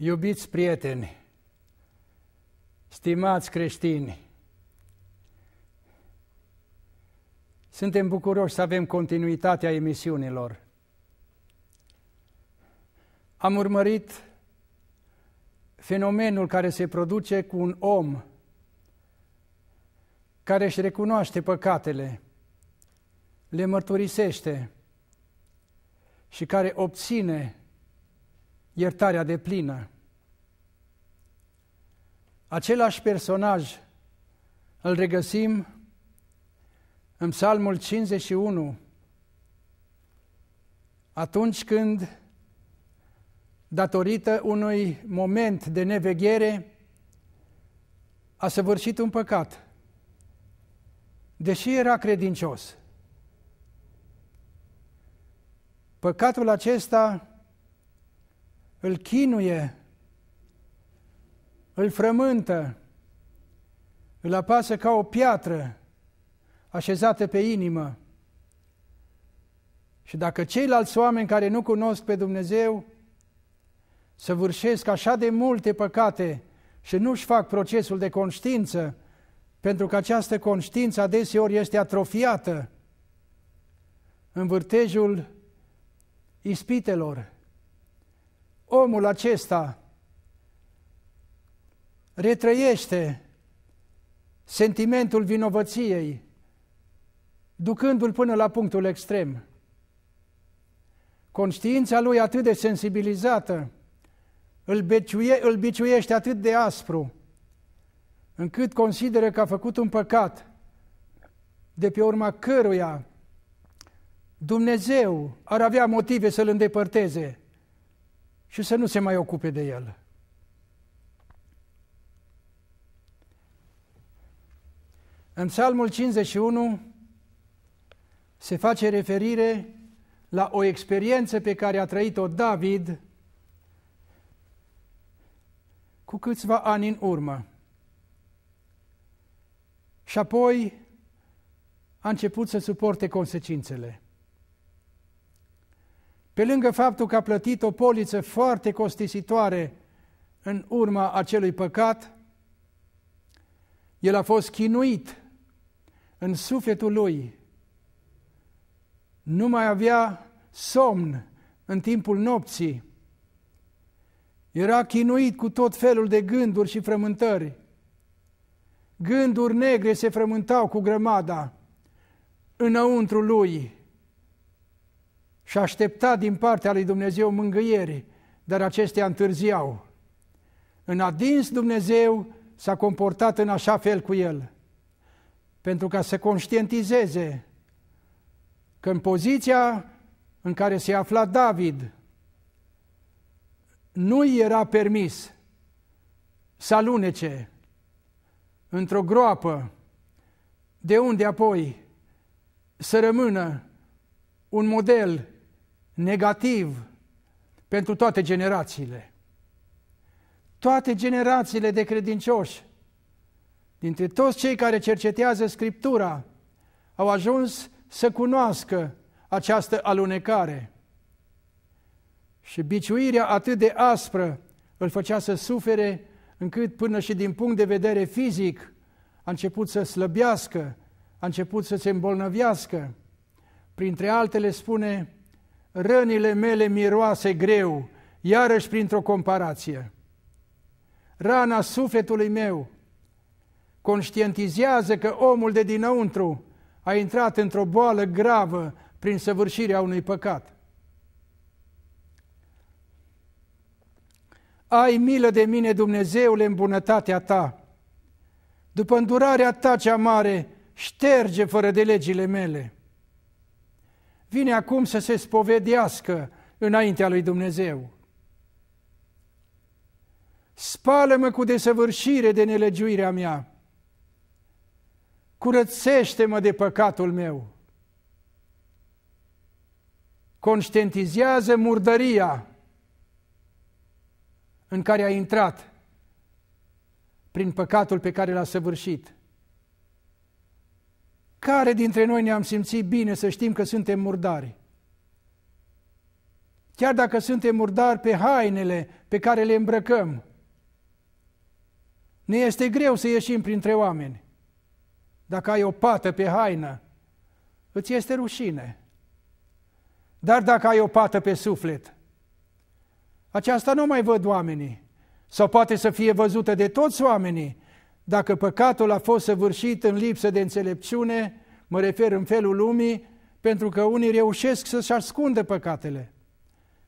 Iubiți prieteni, stimați creștini, suntem bucuroși să avem continuitatea emisiunilor. Am urmărit fenomenul care se produce cu un om care își recunoaște păcatele, le mărturisește și care obține iertarea de plină. Același personaj îl regăsim în Psalmul 51, atunci când, datorită unui moment de neveghere, a săvârșit un păcat, deși era credincios. Păcatul acesta îl chinuie îl frământă, îl apasă ca o piatră așezată pe inimă. Și dacă ceilalți oameni care nu cunosc pe Dumnezeu săvârșesc așa de multe păcate și nu-și fac procesul de conștiință, pentru că această conștiință adeseori este atrofiată în vârtejul ispitelor. Omul acesta retrăiește sentimentul vinovăției, ducându-l până la punctul extrem. Conștiința lui atât de sensibilizată îl, beciuie, îl biciuiește atât de aspru, încât consideră că a făcut un păcat, de pe urma căruia Dumnezeu ar avea motive să-l îndepărteze și să nu se mai ocupe de el. În Psalmul 51 se face referire la o experiență pe care a trăit-o David cu câțiva ani în urmă. Și apoi a început să suporte consecințele. Pe lângă faptul că a plătit o poliță foarte costisitoare în urma acelui păcat, el a fost chinuit în sufletul lui. Nu mai avea somn în timpul nopții. Era chinuit cu tot felul de gânduri și frământări. Gânduri negre se frământau cu grămada înăuntru lui și aștepta din partea lui Dumnezeu mângâieri, dar acestea întârziau. În adins Dumnezeu s-a comportat în așa fel cu el – pentru ca să conștientizeze că în poziția în care se afla David nu era permis să alunece într-o groapă de unde apoi să rămână un model negativ pentru toate generațiile. Toate generațiile de credincioși dintre toți cei care cercetează Scriptura, au ajuns să cunoască această alunecare. Și biciuirea atât de aspră îl făcea să sufere, încât până și din punct de vedere fizic a început să slăbească, a început să se îmbolnăvească. Printre altele spune, rănile mele miroase greu, iarăși printr-o comparație. Rana sufletului meu conștientizează că omul de dinăuntru a intrat într-o boală gravă prin săvârșirea unui păcat. Ai milă de mine, Dumnezeule, în bunătatea ta. După îndurarea ta cea mare, șterge fără de legile mele. Vine acum să se spovedească înaintea lui Dumnezeu. Spală-mă cu desăvârșire de nelegiuirea mea curățește-mă de păcatul meu. Conștientizează murdăria în care a intrat prin păcatul pe care l-a săvârșit. Care dintre noi ne-am simțit bine să știm că suntem murdari? Chiar dacă suntem murdari pe hainele pe care le îmbrăcăm, ne este greu să ieșim printre oameni dacă ai o pată pe haină, îți este rușine. Dar dacă ai o pată pe suflet, aceasta nu mai văd oamenii, sau poate să fie văzută de toți oamenii, dacă păcatul a fost săvârșit în lipsă de înțelepciune, mă refer în felul lumii, pentru că unii reușesc să-și ascundă păcatele.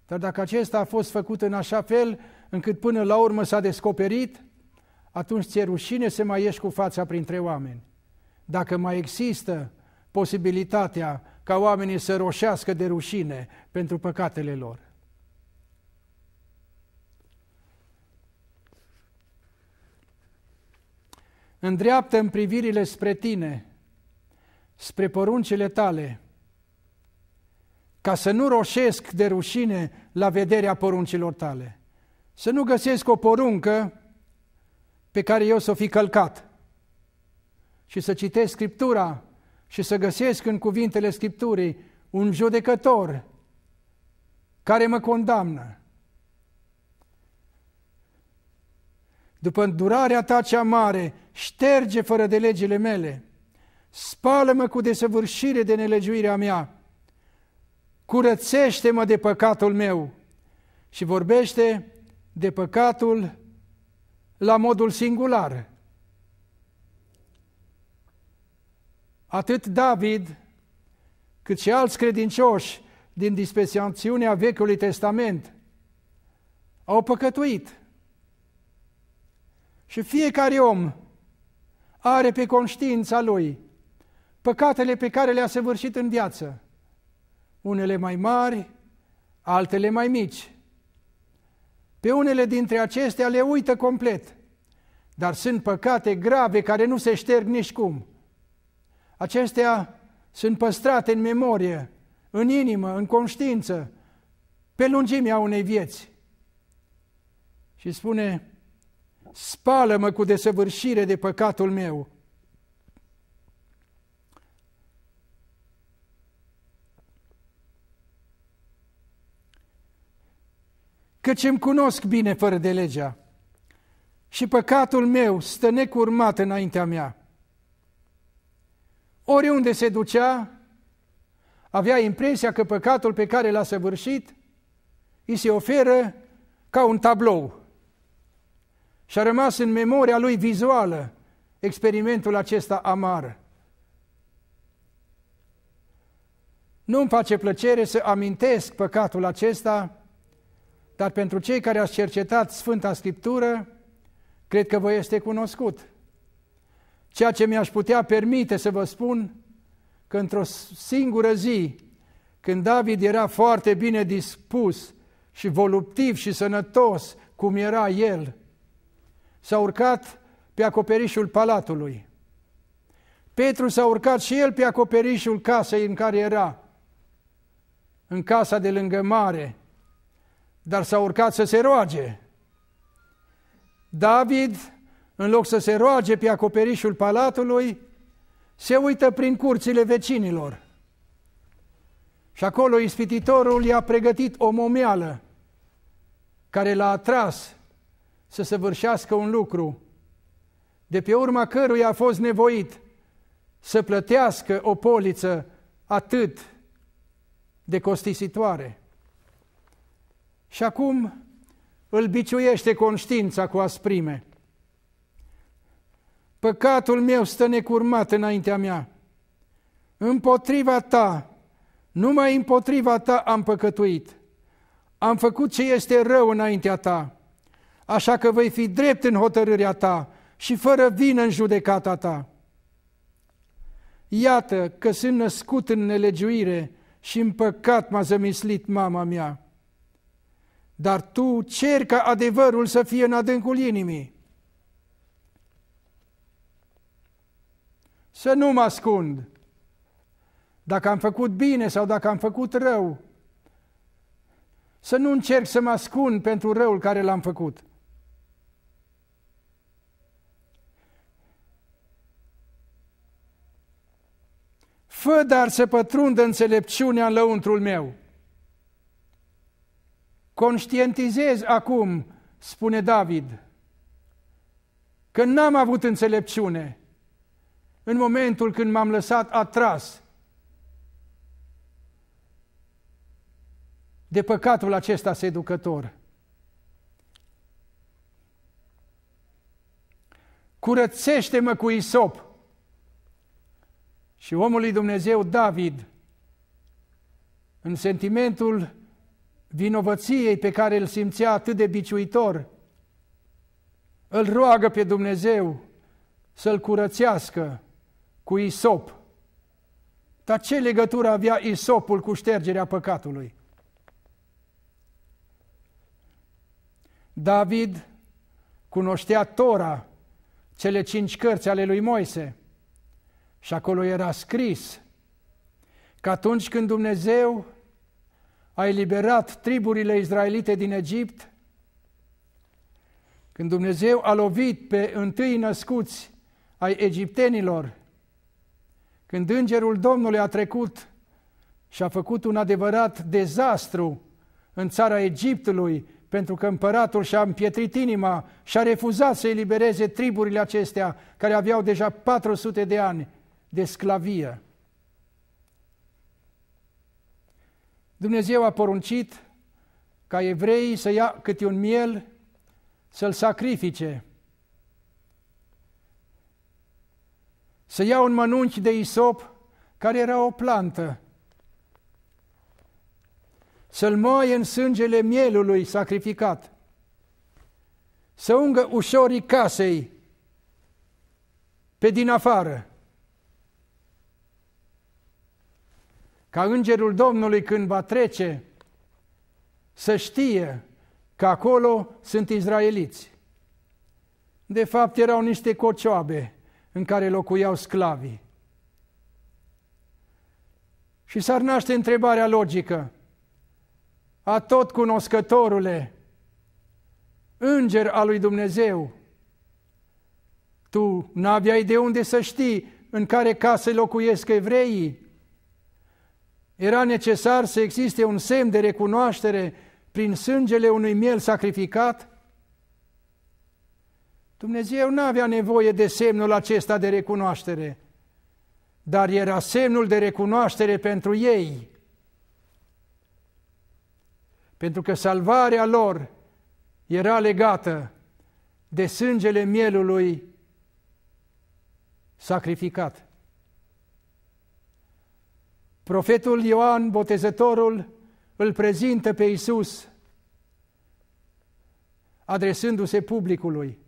Dar dacă acesta a fost făcut în așa fel încât până la urmă s-a descoperit, atunci ți-e rușine să mai ieși cu fața printre oameni dacă mai există posibilitatea ca oamenii să roșească de rușine pentru păcatele lor. Îndreaptă în privirile spre tine, spre poruncile tale, ca să nu roșesc de rușine la vederea poruncilor tale. Să nu găsesc o poruncă pe care eu să o fi călcat și să citesc Scriptura și să găsesc în cuvintele Scripturii un judecător care mă condamnă. După îndurarea ta cea mare, șterge fără de legile mele, spală-mă cu desăvârșire de nelegiuirea mea, curățește-mă de păcatul meu și vorbește de păcatul la modul singular – Atât David, cât și alți credincioși din dispensațiunea Vechiului Testament au păcătuit. Și fiecare om are pe conștiința lui păcatele pe care le-a săvârșit în viață, unele mai mari, altele mai mici. Pe unele dintre acestea le uită complet, dar sunt păcate grave care nu se șterg nici cum. Acestea sunt păstrate în memorie, în inimă, în conștiință, pe lungimea unei vieți. Și spune, spală-mă cu desăvârșire de păcatul meu. Căci îmi cunosc bine fără de legea și păcatul meu stă necurmat înaintea mea. Oriunde se ducea, avea impresia că păcatul pe care l-a săvârșit îi se oferă ca un tablou. Și a rămas în memoria lui vizuală experimentul acesta amar. Nu-mi face plăcere să amintesc păcatul acesta, dar pentru cei care ați cercetat Sfânta Scriptură, cred că vă este cunoscut. Ceea ce mi-aș putea permite să vă spun că într-o singură zi, când David era foarte bine dispus și voluptiv și sănătos, cum era el, s-a urcat pe acoperișul palatului. Petru s-a urcat și el pe acoperișul casei în care era, în casa de lângă mare, dar s-a urcat să se roage. David în loc să se roage pe acoperișul palatului, se uită prin curțile vecinilor. Și acolo ispititorul i-a pregătit o momeală care l-a atras să săvârșească un lucru, de pe urma căruia a fost nevoit să plătească o poliță atât de costisitoare. Și acum îl biciuiește conștiința cu asprime – Păcatul meu stă necurmat înaintea mea. Împotriva ta, numai împotriva ta am păcătuit. Am făcut ce este rău înaintea ta. Așa că voi fi drept în hotărârea ta și fără vină în judecata ta. Iată că sunt născut în nelegiuire și în păcat m-a zămislit mama mea. Dar tu cer ca adevărul să fie în adâncul inimii să nu mă ascund. Dacă am făcut bine sau dacă am făcut rău, să nu încerc să mă ascund pentru răul care l-am făcut. Fă dar să pătrundă înțelepciunea în lăuntrul meu. Conștientizez acum, spune David, că n-am avut înțelepciune, în momentul când m-am lăsat atras de păcatul acesta seducător. Curățește-mă cu isop. Și omul Dumnezeu David, în sentimentul vinovăției pe care îl simțea atât de biciuitor, îl roagă pe Dumnezeu să-l curățească cu Isop. Dar ce legătură avea Isopul cu ștergerea păcatului? David cunoștea Tora, cele cinci cărți ale lui Moise. Și acolo era scris că atunci când Dumnezeu a eliberat triburile izraelite din Egipt, când Dumnezeu a lovit pe întâi născuți ai egiptenilor când îngerul Domnului a trecut și a făcut un adevărat dezastru în țara Egiptului, pentru că împăratul și-a împietrit inima și a refuzat să elibereze triburile acestea care aveau deja 400 de ani de sclavie. Dumnezeu a poruncit ca evreii să ia câte un miel, să-l sacrifice să ia un mănunchi de isop care era o plantă, să-l moaie în sângele mielului sacrificat, să ungă ușorii casei pe din afară, ca îngerul Domnului când va trece să știe că acolo sunt izraeliți. De fapt erau niște cocioabe în care locuiau sclavii. Și s-ar naște întrebarea logică. A tot cunoscătorule, înger al lui Dumnezeu, tu n-aveai de unde să știi în care casă locuiesc evreii? Era necesar să existe un semn de recunoaștere prin sângele unui miel sacrificat? Dumnezeu nu avea nevoie de semnul acesta de recunoaștere, dar era semnul de recunoaștere pentru ei. Pentru că salvarea lor era legată de sângele mielului sacrificat. Profetul Ioan Botezătorul îl prezintă pe Isus, adresându-se publicului.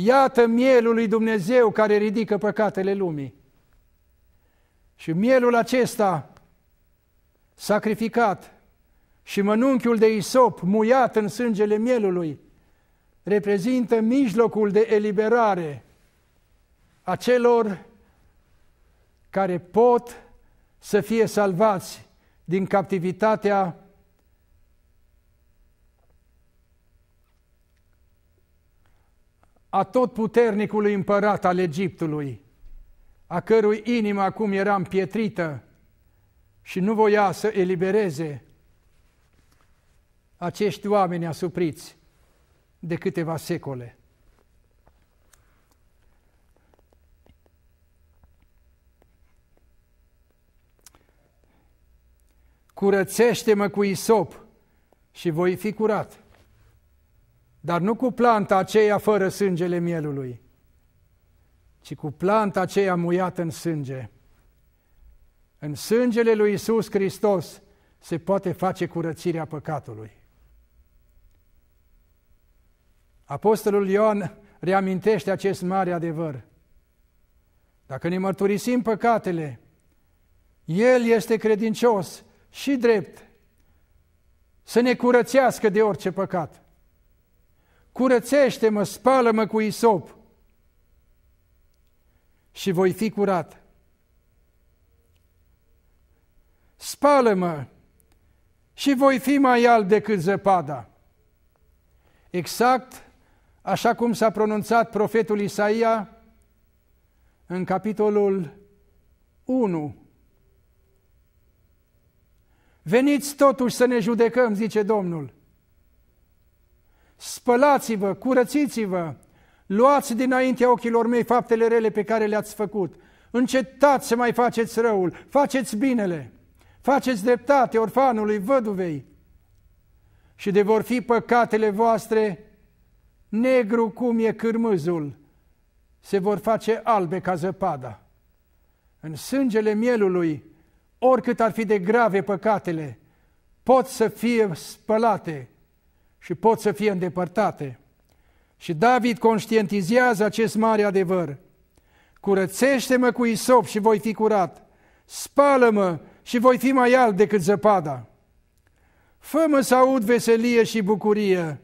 Iată mielul lui Dumnezeu care ridică păcatele lumii. Și mielul acesta, sacrificat, și mănunchiul de isop muiat în sângele mielului, reprezintă mijlocul de eliberare a celor care pot să fie salvați din captivitatea a tot puternicului împărat al Egiptului, a cărui inimă acum era împietrită și nu voia să elibereze acești oameni asupriți de câteva secole. Curățește-mă cu isop și voi fi curat. Dar nu cu planta aceea fără sângele mielului, ci cu planta aceea muiată în sânge. În sângele lui Isus Hristos se poate face curățirea păcatului. Apostolul Ioan reamintește acest mare adevăr. Dacă ne mărturisim păcatele, El este credincios și drept să ne curățească de orice păcat curățește-mă, spală-mă cu isop și voi fi curat. Spală-mă și voi fi mai alb decât zăpada. Exact așa cum s-a pronunțat profetul Isaia în capitolul 1. Veniți totuși să ne judecăm, zice Domnul spălați-vă, curățiți-vă, luați dinaintea ochilor mei faptele rele pe care le-ați făcut, încetați să mai faceți răul, faceți binele, faceți dreptate orfanului, văduvei și de vor fi păcatele voastre negru cum e cârmâzul, se vor face albe ca zăpada. În sângele mielului, oricât ar fi de grave păcatele, pot să fie spălate, și pot să fie îndepărtate. Și David conștientizează acest mare adevăr. Curățește-mă cu isop și voi fi curat. Spală-mă și voi fi mai alb decât zăpada. Fă-mă să aud veselie și bucurie.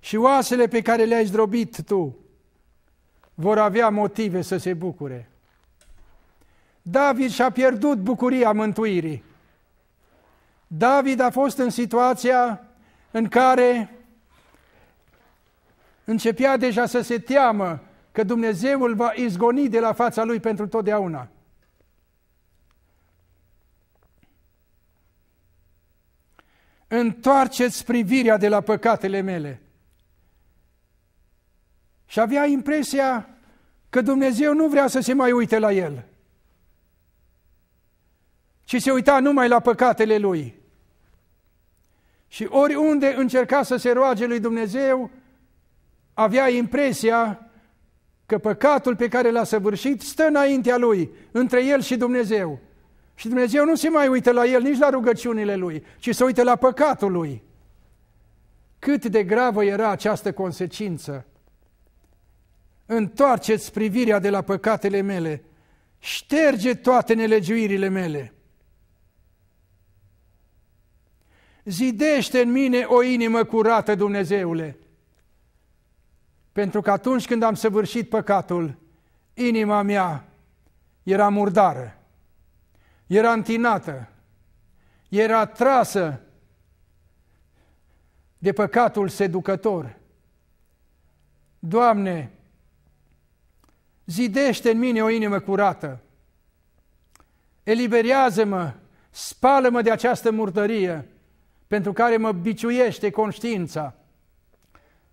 Și oasele pe care le-ai zdrobit tu vor avea motive să se bucure. David și-a pierdut bucuria mântuirii. David a fost în situația în care începea deja să se teamă că Dumnezeu va izgoni de la fața lui pentru totdeauna. Întoarceți privirea de la păcatele mele. Și avea impresia că Dumnezeu nu vrea să se mai uite la el ci se uita numai la păcatele lui. Și oriunde încerca să se roage lui Dumnezeu, avea impresia că păcatul pe care l-a săvârșit stă înaintea lui, între el și Dumnezeu. Și Dumnezeu nu se mai uită la el, nici la rugăciunile lui, ci se uită la păcatul lui. Cât de gravă era această consecință? Întoarceți privirea de la păcatele mele, șterge toate nelegiuirile mele. zidește în mine o inimă curată, Dumnezeule. Pentru că atunci când am săvârșit păcatul, inima mea era murdară, era întinată, era trasă de păcatul seducător. Doamne, zidește în mine o inimă curată, eliberează-mă, spală-mă de această murdărie, pentru care mă biciuiește conștiința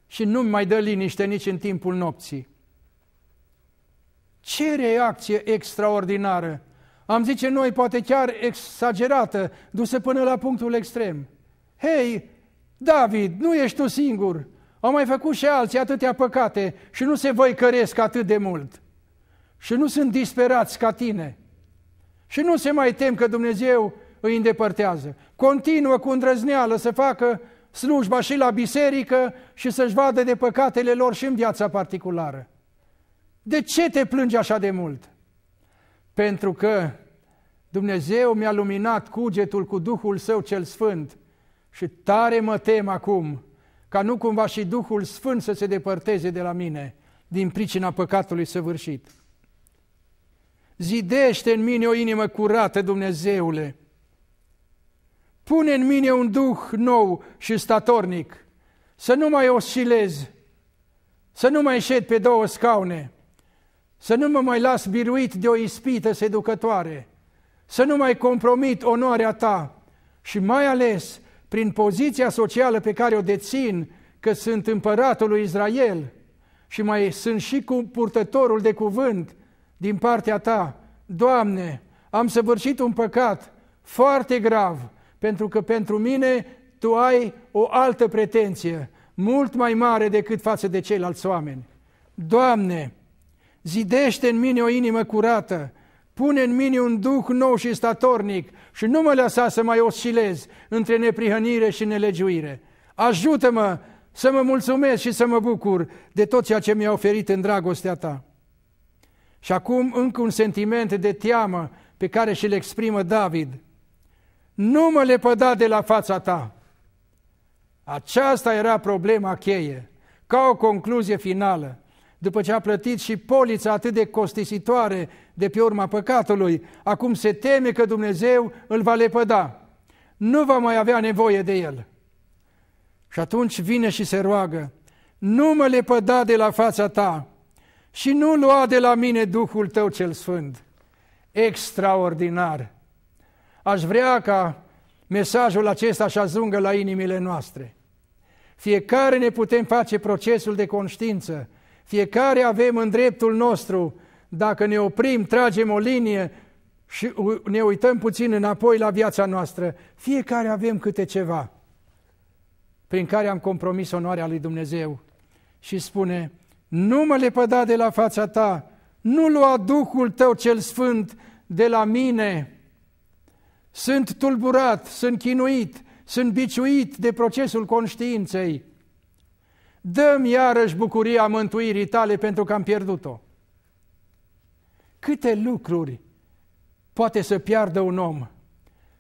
și nu-mi mai dă liniște nici în timpul nopții. Ce reacție extraordinară! Am zice noi, poate chiar exagerată, dusă până la punctul extrem. Hei, David, nu ești tu singur! Au mai făcut și alții atâtea păcate și nu se voi căresc atât de mult. Și nu sunt disperați ca tine. Și nu se mai tem că Dumnezeu îi îndepărtează. Continuă cu îndrăzneală să facă slujba și la biserică și să-și vadă de păcatele lor și în viața particulară. De ce te plângi așa de mult? Pentru că Dumnezeu mi-a luminat cugetul cu Duhul Său cel Sfânt și tare mă tem acum ca nu cumva și Duhul Sfânt să se depărteze de la mine din pricina păcatului săvârșit. Zidește în mine o inimă curată, Dumnezeule, Pune în mine un duh nou și statornic, să nu mai oscilez, să nu mai șed pe două scaune, să nu mă mai las biruit de o ispită seducătoare, să nu mai compromit onoarea ta și mai ales prin poziția socială pe care o dețin, că sunt împăratul lui Israel și mai sunt și cu purtătorul de cuvânt din partea ta, Doamne, am săvârșit un păcat foarte grav pentru că pentru mine tu ai o altă pretenție, mult mai mare decât față de ceilalți oameni. Doamne, zidește în mine o inimă curată, pune în mine un duh nou și statornic și nu mă lăsa să mai oscilez între neprihănire și nelegiuire. Ajută-mă să mă mulțumesc și să mă bucur de tot ceea ce mi-a oferit în dragostea ta. Și acum încă un sentiment de teamă pe care și-l exprimă David – nu mă lepăda de la fața ta. Aceasta era problema cheie. Ca o concluzie finală, după ce a plătit și polița atât de costisitoare de pe urma păcatului, acum se teme că Dumnezeu îl va lepăda. Nu va mai avea nevoie de el. Și atunci vine și se roagă, nu mă lepăda de la fața ta și nu lua de la mine Duhul tău cel sfânt. Extraordinar! Aș vrea ca mesajul acesta să ajungă la inimile noastre. Fiecare ne putem face procesul de conștiință, fiecare avem în dreptul nostru, dacă ne oprim, tragem o linie și ne uităm puțin înapoi la viața noastră, fiecare avem câte ceva prin care am compromis onoarea lui Dumnezeu și spune, nu mă lepăda de la fața ta, nu lua Duhul tău cel sfânt de la mine, sunt tulburat, sunt chinuit, sunt biciuit de procesul conștiinței. Dăm iarăși bucuria mântuirii tale pentru că am pierdut-o. Câte lucruri poate să piardă un om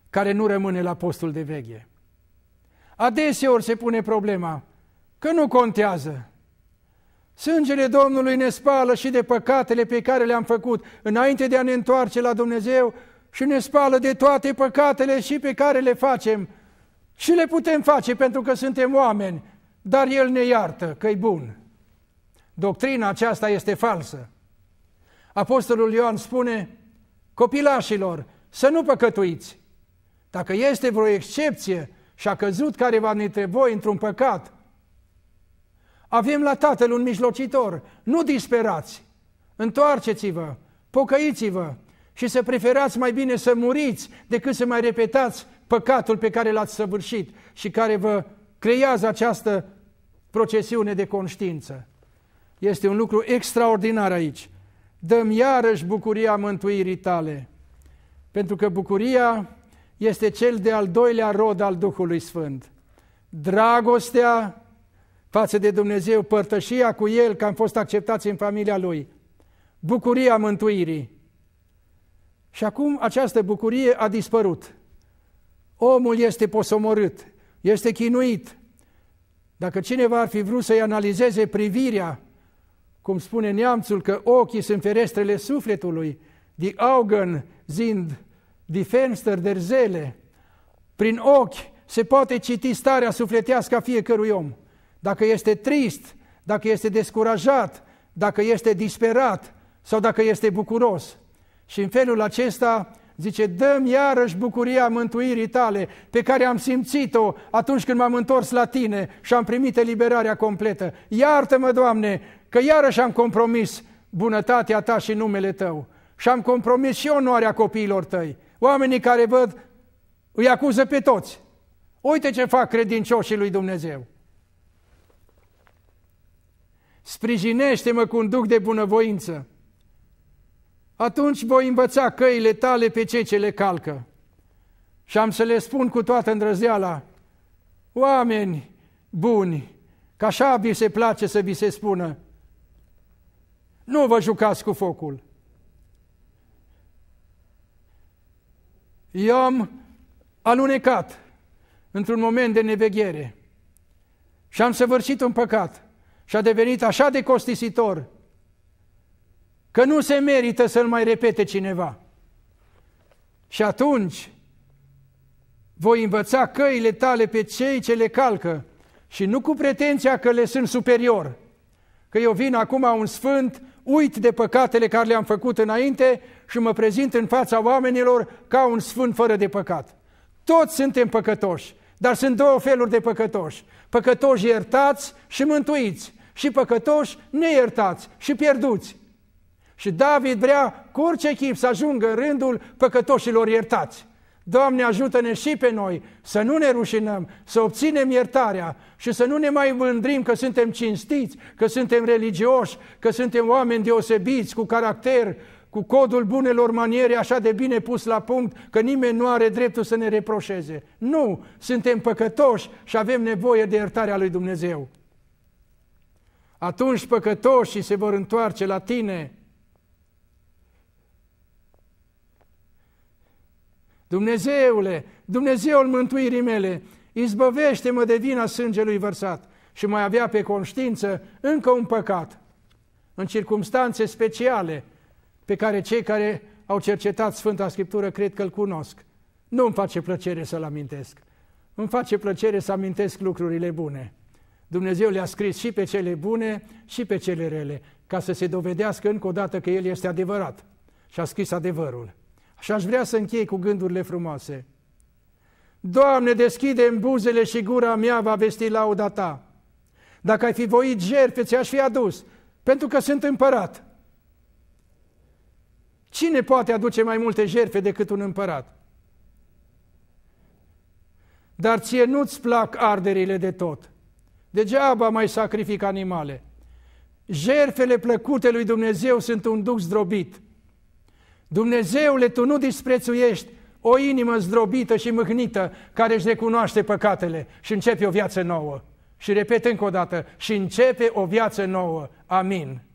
care nu rămâne la postul de veghe? Adeseori se pune problema că nu contează. Sângele Domnului ne spală și de păcatele pe care le-am făcut înainte de a ne întoarce la Dumnezeu și ne spală de toate păcatele și pe care le facem. Și le putem face pentru că suntem oameni, dar El ne iartă că e bun. Doctrina aceasta este falsă. Apostolul Ioan spune, copilașilor, să nu păcătuiți. Dacă este vreo excepție și a căzut careva dintre voi într-un păcat, avem la Tatăl un mijlocitor, nu disperați, întoarceți-vă, pocăiți-vă și să preferați mai bine să muriți decât să mai repetați păcatul pe care l-ați săvârșit și care vă creează această procesiune de conștiință. Este un lucru extraordinar aici. Dăm iarăși bucuria mântuirii tale, pentru că bucuria este cel de-al doilea rod al Duhului Sfânt. Dragostea față de Dumnezeu, părtășia cu El că am fost acceptați în familia Lui, bucuria mântuirii, și acum această bucurie a dispărut. Omul este posomorât, este chinuit. Dacă cineva ar fi vrut să-i analizeze privirea, cum spune neamțul că ochii sunt ferestrele sufletului, De Augen sind die Fenster der Zele, prin ochi se poate citi starea sufletească a fiecărui om. Dacă este trist, dacă este descurajat, dacă este disperat sau dacă este bucuros – și în felul acesta zice, dăm iarăși bucuria mântuirii tale pe care am simțit-o atunci când m-am întors la tine și am primit eliberarea completă. Iartă-mă, Doamne, că iarăși am compromis bunătatea ta și numele tău și am compromis și onoarea copiilor tăi. Oamenii care văd îi acuză pe toți. Uite ce fac credincioșii lui Dumnezeu. Sprijinește-mă cu un duc de bunăvoință atunci voi învăța căile tale pe cei ce le calcă. Și am să le spun cu toată îndrăzeala, oameni buni, că așa vi se place să vi se spună, nu vă jucați cu focul. Eu am alunecat într-un moment de neveghere și am săvârșit un păcat și a devenit așa de costisitor că nu se merită să-l mai repete cineva. Și atunci voi învăța căile tale pe cei ce le calcă și nu cu pretenția că le sunt superior, că eu vin acum un sfânt, uit de păcatele care le-am făcut înainte și mă prezint în fața oamenilor ca un sfânt fără de păcat. Toți suntem păcătoși, dar sunt două feluri de păcătoși. Păcătoși iertați și mântuiți și păcătoși neiertați și pierduți. Și David vrea cu orice chip să ajungă în rândul păcătoșilor iertați. Doamne, ajută-ne și pe noi să nu ne rușinăm, să obținem iertarea și să nu ne mai mândrim că suntem cinstiți, că suntem religioși, că suntem oameni deosebiți, cu caracter, cu codul bunelor maniere așa de bine pus la punct că nimeni nu are dreptul să ne reproșeze. Nu, suntem păcătoși și avem nevoie de iertarea lui Dumnezeu. Atunci păcătoșii se vor întoarce la tine Dumnezeule, Dumnezeul mântuirii mele, izbăvește-mă de vina sângelui vărsat și mai avea pe conștiință încă un păcat. În circumstanțe speciale pe care cei care au cercetat Sfânta Scriptură cred că îl cunosc. Nu îmi face plăcere să-l amintesc. Îmi face plăcere să amintesc lucrurile bune. Dumnezeu le-a scris și pe cele bune și pe cele rele, ca să se dovedească încă o dată că El este adevărat și a scris adevărul. Și aș vrea să închei cu gândurile frumoase. Doamne, deschide în buzele și gura mea va vesti lauda Ta. Dacă ai fi voit jertfe, ți-aș fi adus, pentru că sunt împărat. Cine poate aduce mai multe jertfe decât un împărat? Dar ție nu-ți plac arderile de tot. Degeaba mai sacrific animale. Jerfele plăcute lui Dumnezeu sunt un duc zdrobit. Dumnezeule, tu nu disprețuiești o inimă zdrobită și mâhnită care își recunoaște păcatele și începe o viață nouă. Și repet încă o dată, și începe o viață nouă. Amin.